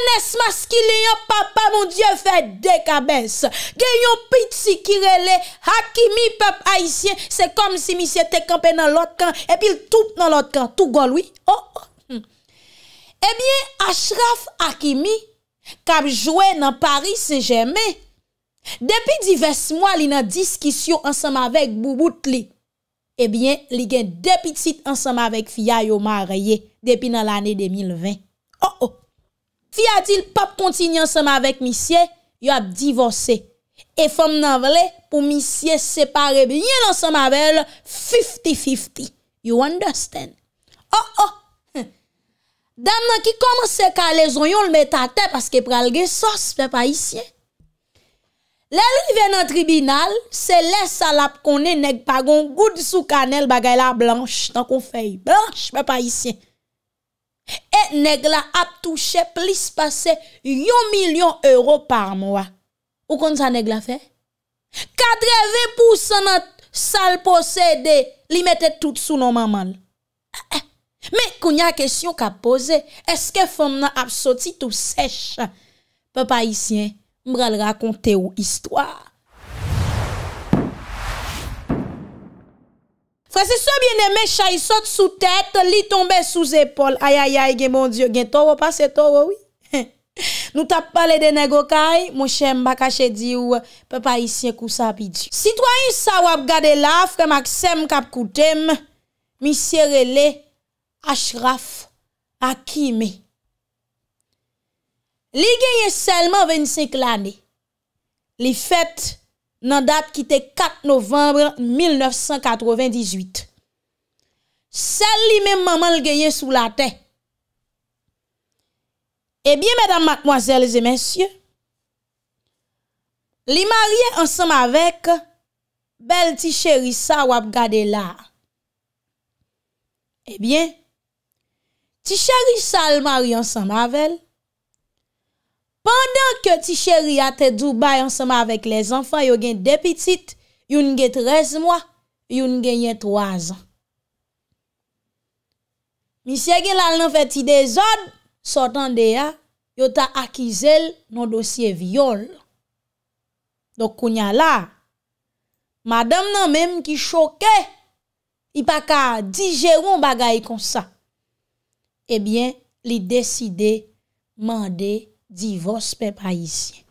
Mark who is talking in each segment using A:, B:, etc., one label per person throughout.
A: Nes maski li yon papa, moun diye, fè dekabens. Gen yon piti kirele, haki mi pep haisyen, se kom si misye tekampè nan lot kan, epi l toup nan lot kan, toup golwi. Ebyen, Achraf haki mi, kab jwè nan Paris se jemè. Depi divers mwa li nan diskisyon ansam avèk boubout li, ebyen, li gen depi tit ansam avèk fia yon mareye, depi nan l anè 2020. Oh oh! Hmm. Eh Fi atil pap kontin yon sema vek misye, yon ap divorse. E fom nan vele pou misye separe bi, yon nan sema vele 50-50. You understand? Oh oh, dam nan ki komanse ka le zon yon l metate paske pralge sos, pe pa isye. Le li ven nan tribinal, se le salap konen neg pa gon goud sou kanel bagay la blanche, tan kon fey, blanche, pe pa isye. E neg la ap touche plis pase yon milyon euro par mwa. Ou kon sa neg la fe? Ka dreve pou sa nan sal pose de li mette tout sou nan maman. Me kounya kesyon ka pose, eske fom nan ap soti tou sech? Pe pa isyen, mbrel rakonte ou istwa. Kase sou bine me chay sot sou tèt, li tombe sou zepol. Ayayay gen mon diyo gen towo pase towo. Nou tap pale dene gokay, mou chen bakache diyo pe pa isye kousa pi diyo. Citoyen sa wap gade laf ke maksem kap koutem, miserele, ashraf, akime. Li genye selman 25 lani. Li fette. nan dat ki te 4 novembre 1998. Sel li men maman lgeyen sou la ten. Ebyen, eh mèdam matmoazèles e mèsyè, li maryen ansam avèk bel ti chèri sa wap gade la. Ebyen, eh ti chèri sa lmaryen ansam avèl, mandan kyo ti cheri a te djou bay ansama avèk les anfan, yo gen depitit, yon gen trez mwa, yon gen yen troazan. Misye gen lal nan fè ti de zon, sotan de ya, yo ta akizel nan dosye viole. Dok kounya la, madame nan menm ki choke, ipaka dijeron bagay kon sa, ebyen eh li deside mande Divos pe pa isye.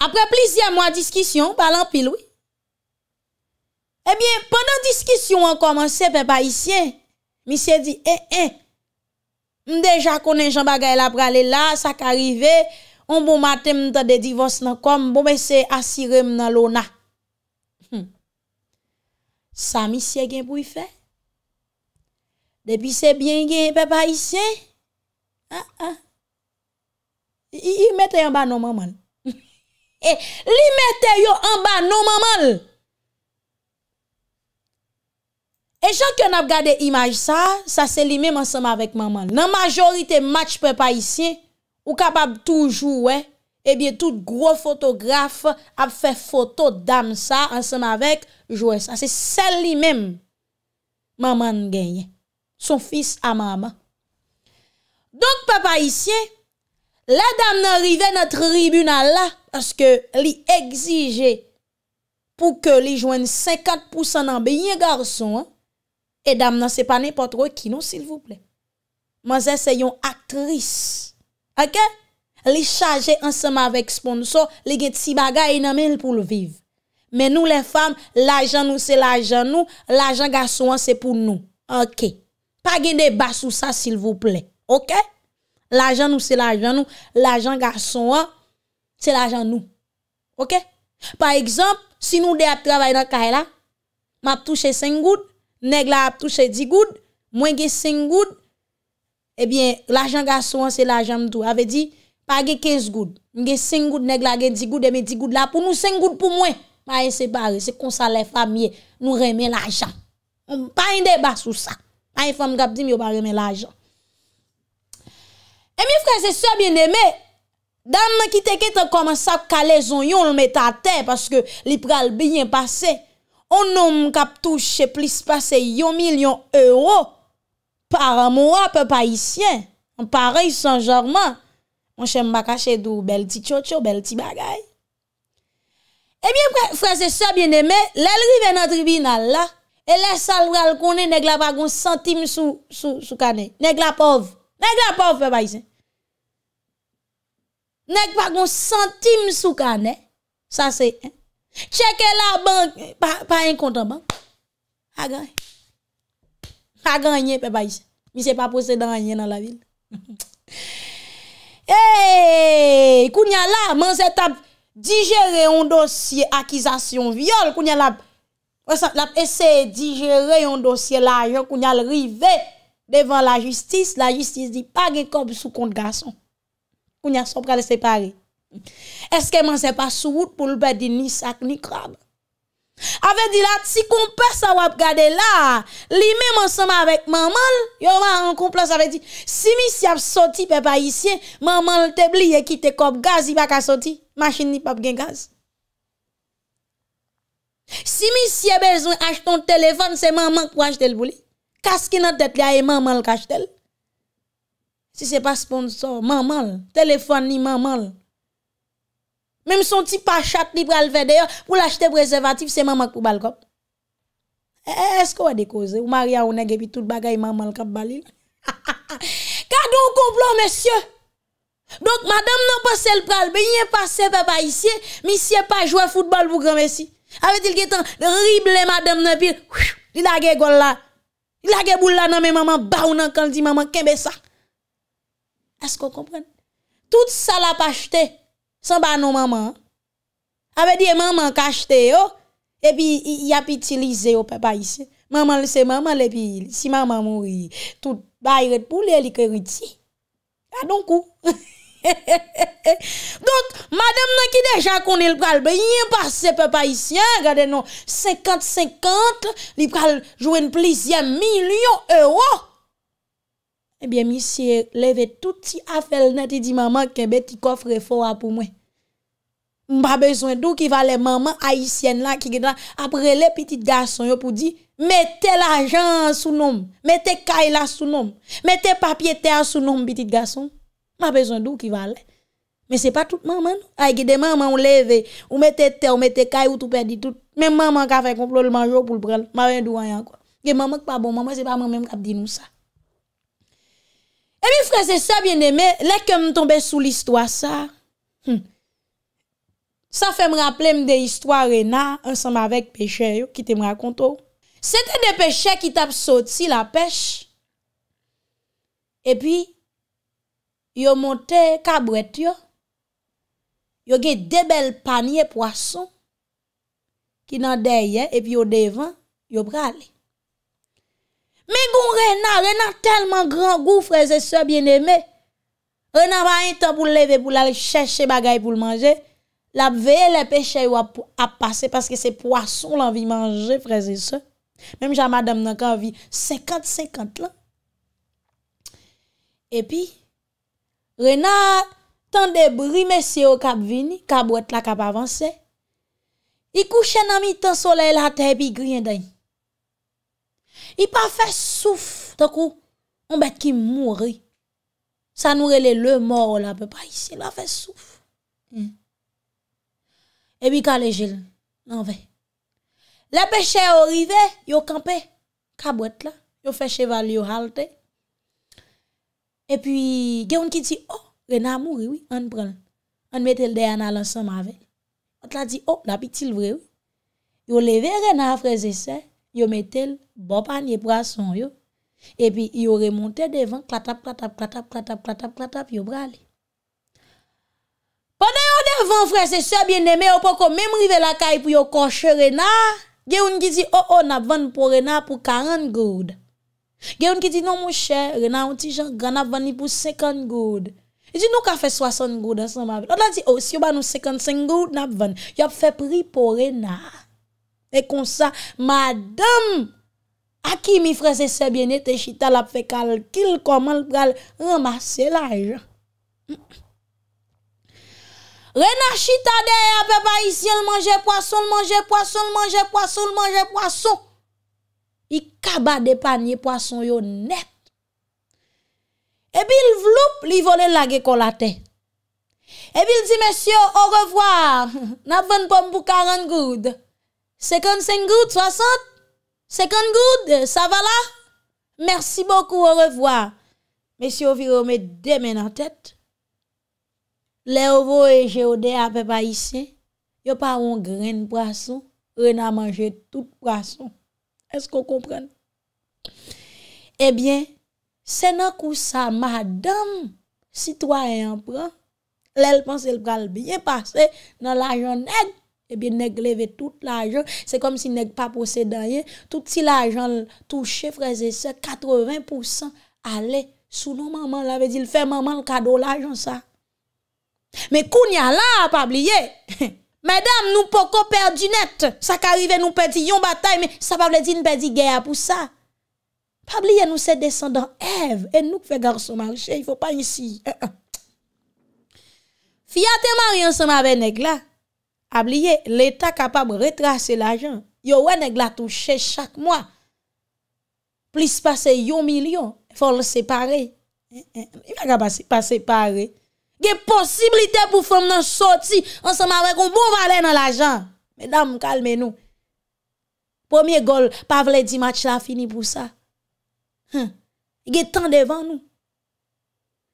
A: Apre plizye mwa diskisyon, balan pil wè. Ebyen, eh pendant diskisyon an komanse pe pa isye, misye di, e, eh, e, eh, mdeja konen jan bagay la prale la, sa ka rive, on bo maten mta de divos nan kom, bo mwen se asirem nan lona. Sa hmm. misye gen pou y fe? Depi se bien gen pe pa isye, Ah, ah. I yi mette yo an ba no maman. E li mette yo an ba no maman. E jan ki yo nap gade imaj sa, sa se li men ansama vek maman. Nan majorite match prepa isye, ou kapab toujou we, e eh, bie tout gro fotografe ap fe foto dam sa ansama vek, jouwe sa. Se sel li men maman genye. Son fis a maman. Donk papa isye, la dam nan rive nè tribunal la, aske li egzije pou ke li jwen 50% nan beye garso an, e dam nan se pa nè patro ki nou sil vouple. Mwazè se yon aktris. Ok? Li chaje ansama vek sponsor, li gen tsi bagay nan men pou lwiv. Men nou le fam, la jan nou se la jan nou, la jan garso an se pou nou. Ok. Pa gen de basou sa sil vouple. Ok? L'ajan nou se l'ajan nou. L'ajan ga son an, se l'ajan nou. Ok? Par exemple, si nou de ap travay nan kare la, map touche 5 goud, neg la ap touche 10 goud, mwen ge 5 goud, ebyen, l'ajan ga son an se l'ajan mdou. Ave di, page 15 goud. Nge 5 goud, neg la gen 10 goud, eme eh 10 goud la pou nou, 5 goud pou mwen. Mayen se pare, se konsale famye, nou reme l'ajan. Payen deba sou sa. Payen fam gap di, mi yo pa reme l'ajan. E mi fran se sobyen eme, dan man ki teke te koman sa kale zon yon, l mè ta te, paske li pral byen pase, on nou m kap touche plis pase yon milyon euro, para mou ap pa isyen, an pare yon san jorman, mwen chen m bakache dou bel ti tcho tcho, bel ti bagay. E mi fran se sobyen eme, l elri ven an tribinal la, e l sal pral konen neg la bagon centime sou kane, neg la pov, neg la pov pe pa isen. Nèk pa goun centime sou ka nè. Sa se. Cheke la bank. Pa yon konta bank. A ganyen. A ganyen pe pa yon. Mi se pa pose dan yon nan la vil. Eee. Koun yon la. Mons etap digere yon dosye akizasyon viole. Koun yon la. Lap ese digere yon dosye la. Koun yon la rive. Devan la justis. La justis di pa ge kob sou konta gason. Ou nya sop gale separe. Eske man sepase wout pou lbedi ni sak ni krab. Ave di la, ti koumpe sa wap gade la, li men monsama avek man man, yo man an koumple sa ve di, si mi si ap soti pe pa isye, man man te bli e ki te kop gaz i baka soti, masin ni pap gen gaz. Si mi si e bezon ajton telefon se man man kwa ajtel bweli, kaskina tet li ae man man kwa ajtel. Si ce n'est pas sponsor, maman, téléphone ni maman. Même son petit pachat libre li pral ve d'ailleurs, pou l'acheter préservatif, c'est maman pour bal eh, eh, Est-ce qu'on des causes Ou maria ou nege et tout bagay maman kap bali Kadon Kado ou complot, monsieur? Donc, madame n'a pas le pral, a pas celle papa ici, monsieur pas jouer football pour grand merci. Avec il que rible madame nan pile, il a gol là. Il a boule là nan mais maman, ba ou nan quand dit maman, kembe ça. Asko kompren? Tout sa la pa chete, san ba nou maman. Ave diye maman ka chete yo, oh. epi yapi ti lize yo pepa isi. Maman li se maman, epi si maman mou, tout bayret pou liye li kere ti. A ah, donkou. Donk, madame nan ki deja konil pral, be yin pa se pepa isi, gade nou, 50-50, li pral jwen plizye milyon euro. Ebyen eh misye leve touti afel neti di maman kebeti kofre fora pou mwen. Mpa bezon dou ki vale maman ayisyen la ki geda apre le pitit gason ah, yo pou di, mete la jan an sou nom, mete kay la sou nom, mete papye te an sou nom pitit gason. Mpa bezon dou ki vale. Men se pa tout maman nou. Ay gede maman ou leve ou mete te ou mete kay ou tout pe di tout. Men maman ka fe konplo lmanjou pou lprel. Mpa ven dou ayan kwa. Gen maman ki pa bon maman se pa maman menm kap di nou sa. E mi freze sa bien eme, lè ke m tombe sou l'histoire sa, sa hmm, fe m rappele m de histoire na, ansanm avek peche yo ki te m rakonto. Oh. Sete de peche ki tap soti la peche, e pi, yo monte kabret yo, yo ge debel panye poason, ki nan derye, e pi yo devan, yo brale. Men goun rena, rena telman gran gou, freze se, bien eme. Rena va yon tan pou leve pou la recheche bagay pou le manje. La veye le peche yo ap pase, paske se poason lan vi manje, freze se. Mem jan madam nan ka vi, sekant, sekant lan. E pi, rena tan de brime se yo kap vini, kab wet la kap avanse. I kou chen nan mi tan sole la te, pi grien dayi. I pa fè souf, takou, on bèk ki mouri, sa nourele le mor la, pe pa isi la fè souf. Hmm. E bi ka le jil, nan vè. Le peche orive, yo kampe, kabwèt la, yo fè cheval yo halte, e pi, genoun ki ti, oh, rena mouri, an pran, an metel deyana lan som avè. An te la di, oh, la pitil vre ou, yo leve rena freze se, yo metel, Bop anye prason yo. E pi yo remonte devan, klatap, klatap, klatap, klatap, klatap, klatap, yo brali. Pwede yo devan, fre, se sya bieneme, yo poko memrive la kayi pou yo koshe rena, geoun ki di o, oh, o, oh, napvan pou rena pou 40 goud. Geoun ki di nou mouche, rena, onti jan, gana vani pou 50 goud. E di nou ka fe 60 goud asan mabili. Ot la di, o, oh, si yo banou 55 goud napvan, yo fe pri pou rena. E kon sa, madame, Aki mi frese sebyen ete chita la fekal kil komal pral remase laj. E Rena chita de apepa isye l manje poason, l manje poason, l manje poason, l manje poason. I kaba depan ye poason yo net. Ebi l vloup li volen lage kolate. Ebi l di mesyo, orvwa, na ven pom pou 40 goud. 55 goud, 60. Sekon goud, sa vala? Mersi bokou, ou revoa. Mesyo virou me demen an tèt. Le ouvo e geode apè pa isye, yo pa ou gren prason, rena manje tout prason. Esko kompren? Ebyen, eh senak ou sa madame, sitwa e an pran, lè l'pansel pral biye pase nan la jonek. Ebi eh neg leve tout laje, se kom si neg pa pose daye, tout si laje an touche, freze se, 80%, ale, sou nou maman lave, di l fe maman l kado laje an sa. Me koun ya la, pabliye, medam nou poko perdi net, sa ka rive nou peti yon batay, me sa pabliye di nou peti geya pou sa. Pabliye nou se descendan ev, e nou fe garso manche, yon pa yon si. Fi ate mar yon se mabe neg la. Abliye, l'Etat kapab retrase l'ajan. Yo wè nè glatouche chak mwa. Plis pase yo milyon, fòl separe. Eh, eh, yon vè kaba separe. Gè posibilite pou fòm nan soti. Anseman wè kon bou valè nan l'ajan. Mèdam, kalmè nou. Premier gol, pavle di match la fini pou sa. Gè tan devan nou.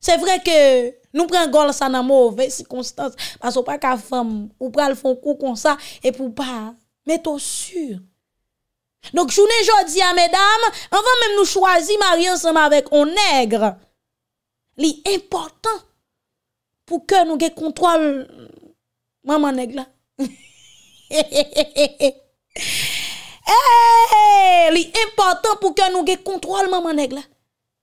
A: Se vre ke... Nou pren gòl sa nan mò, ve si konstans. Baso pa ka fèm, ou pral fon kou kon sa, e pou pa. Meto sur. Nòk jounè jò di ya, mèdame, anvan mèm nou chwazi, maryon seman vek, on negre. Li important pou ke nou ge kontrol maman negre la. He eh, he he he he. He he he he. Li important pou ke nou ge kontrol maman negre la.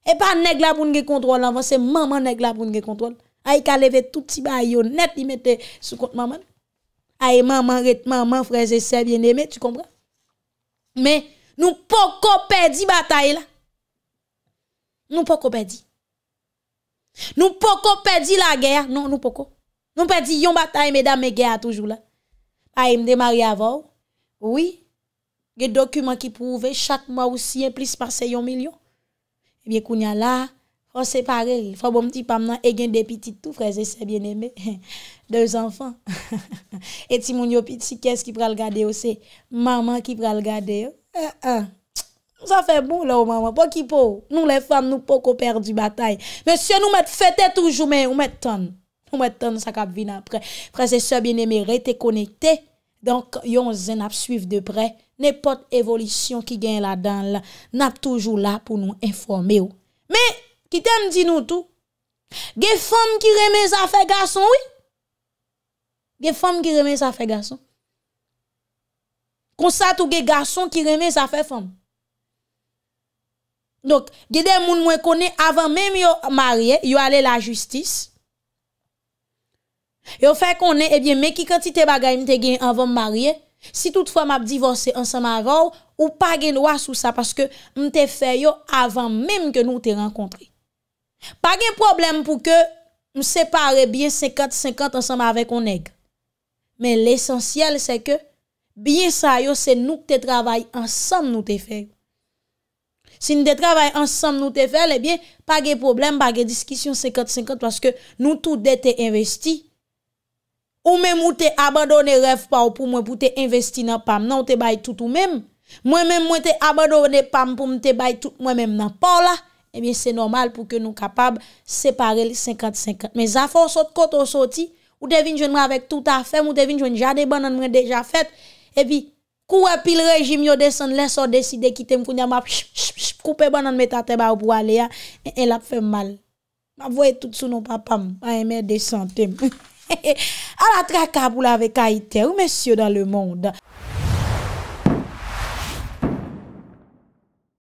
A: E pa negre la pou nou ge kontrol anvan, se maman negre la pou nou ge kontrol. Aïe ka levé tout petit bayon net, il mette sous compte maman. Aïe maman, ret maman, frère et bien aimé tu comprends? Mais nous pouvons perdre bataille là. Nous pouvons perdre. Nous pouvons perdre la guerre. Non, nous pouvons. Nous pouvons yon bataille, mesdames et guerre toujours là. Aïe me mari avant. Oui. Il y a des documents qui prouvent chaque mois aussi, plus passé yon million. Eh bien, kounya y On se parel. Fwa bom ti pamanan e gen depiti tout, freze se bieneme. Dez anfan. Eti moun yo piti, kèz ki pral gade yo se? Maman ki pral gade yo. Nou sa fè bou la ou maman. Po ki pou. Nou le fan nou po ko per du batay. Mè sè nou mè fète toujou, mè ou mè ton. Nou mè ton sa kap vi nan pre. Freze se bieneme rete konekte. Donk yon zè nap suiv de pre. Nè pot evolisyon ki gen la dan la. Nap toujou la pou nou informe yo. Mè! ki te mdi nou tou. Ge fom ki reme zafè gason, oui? Ge fom ki reme zafè gason. Konsat ou ge gason ki reme zafè fom. Donk, ge de moun mwen konen, avan mèm yo marye, yo ale la justis, yo fè konen, ebyen me ki kantite bagay mte gen avan marye, si tout fòm ap divorse ansama avò, ou pa gen wò sou sa, paske mte fè yo avan mèm ke nou te renkontre. Pa gen problem pou ke m separe bie 50-50 ansanm avèk onèk. Men l'esensyèl se ke bie sa yo se nou te travay ansanm nou te fè. Si nou te travay ansanm nou te fè, le bie pa gen problem, pa gen diskisyon 50-50 parce ke nou tout dè te investi. Ou mèm ou te abandone ref pa ou pou mèm pou te investi nan pam nan ou te bay tout ou mèm. Mèm mèm mwen te abandone pam pou mèm te bay tout mèm nan pa ou la. Ebi, eh se normal pou ke nou kapab separe li 50-50. Me zafon sot koto soti, ou devin jwen mre avèk tout bon, a fèm, ou devin jwen jade banan mre deja fèt. Ebi, kou apil rejim yo desan, lè son deside kitèm, kou nyama psh, psh, psh, psh, koupe banan metate ba ou pou ale ya. E la fèm mal. Ma voye tout sou nou papam, a emè desantèm. A la trakab ou la vekaitèm, ou mèsyo dan le mondan.